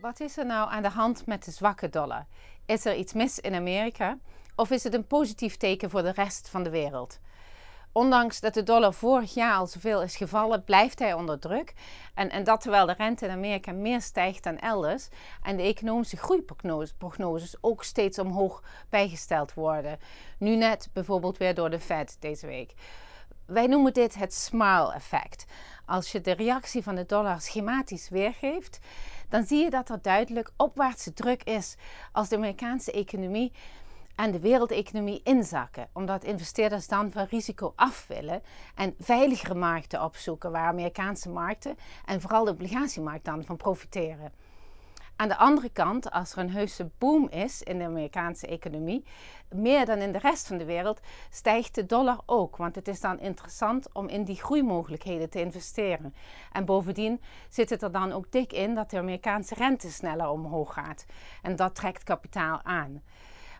Wat is er nou aan de hand met de zwakke dollar? Is er iets mis in Amerika? Of is het een positief teken voor de rest van de wereld? Ondanks dat de dollar vorig jaar al zoveel is gevallen, blijft hij onder druk. En, en dat terwijl de rente in Amerika meer stijgt dan elders en de economische groeiprognoses ook steeds omhoog bijgesteld worden. Nu net bijvoorbeeld weer door de Fed deze week wij noemen dit het smile effect. Als je de reactie van de dollar schematisch weergeeft, dan zie je dat er duidelijk opwaartse druk is als de Amerikaanse economie en de wereldeconomie inzakken, omdat investeerders dan van risico af willen en veiligere markten opzoeken waar Amerikaanse markten en vooral de obligatiemarkt dan van profiteren. Aan de andere kant, als er een heuse boom is in de Amerikaanse economie, meer dan in de rest van de wereld, stijgt de dollar ook. Want het is dan interessant om in die groeimogelijkheden te investeren. En bovendien zit het er dan ook dik in dat de Amerikaanse rente sneller omhoog gaat. En dat trekt kapitaal aan.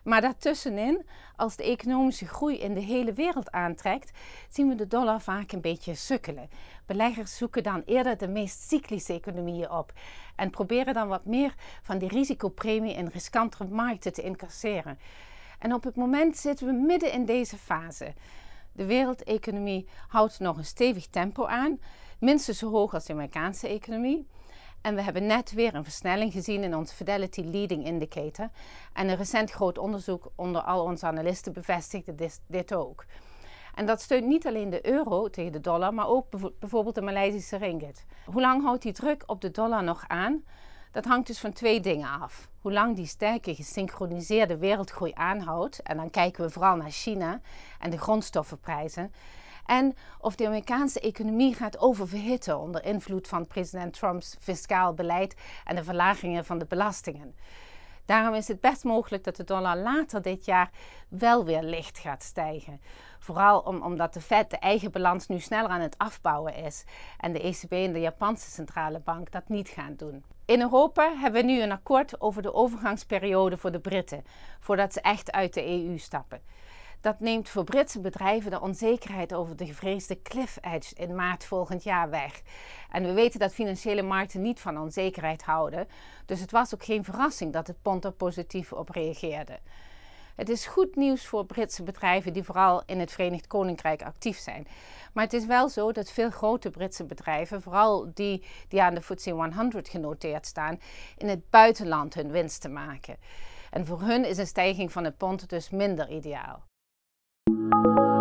Maar daartussenin, als de economische groei in de hele wereld aantrekt, zien we de dollar vaak een beetje sukkelen. Beleggers zoeken dan eerder de meest cyclische economieën op en proberen dan wat meer van die risicopremie in riskantere markten te incasseren. En op het moment zitten we midden in deze fase. De wereldeconomie houdt nog een stevig tempo aan, minstens zo hoog als de Amerikaanse economie. En we hebben net weer een versnelling gezien in ons Fidelity Leading Indicator. En een recent groot onderzoek onder al onze analisten bevestigde dit, dit ook. En dat steunt niet alleen de euro tegen de dollar, maar ook bijvoorbeeld de Maleisische ringgit. Hoe lang houdt die druk op de dollar nog aan? Dat hangt dus van twee dingen af. Hoe lang die sterke gesynchroniseerde wereldgroei aanhoudt, en dan kijken we vooral naar China en de grondstoffenprijzen. En of de Amerikaanse economie gaat oververhitten onder invloed van president Trumps fiscaal beleid en de verlagingen van de belastingen. Daarom is het best mogelijk dat de dollar later dit jaar wel weer licht gaat stijgen. Vooral omdat de Fed de eigen balans nu sneller aan het afbouwen is en de ECB en de Japanse centrale bank dat niet gaan doen. In Europa hebben we nu een akkoord over de overgangsperiode voor de Britten, voordat ze echt uit de EU stappen. Dat neemt voor Britse bedrijven de onzekerheid over de gevreesde cliff edge in maart volgend jaar weg. En we weten dat financiële markten niet van onzekerheid houden, dus het was ook geen verrassing dat het pond er positief op reageerde. Het is goed nieuws voor Britse bedrijven die vooral in het Verenigd Koninkrijk actief zijn. Maar het is wel zo dat veel grote Britse bedrijven, vooral die die aan de FTSE 100 genoteerd staan, in het buitenland hun winst te maken. En voor hun is een stijging van het pond dus minder ideaal. Thank you.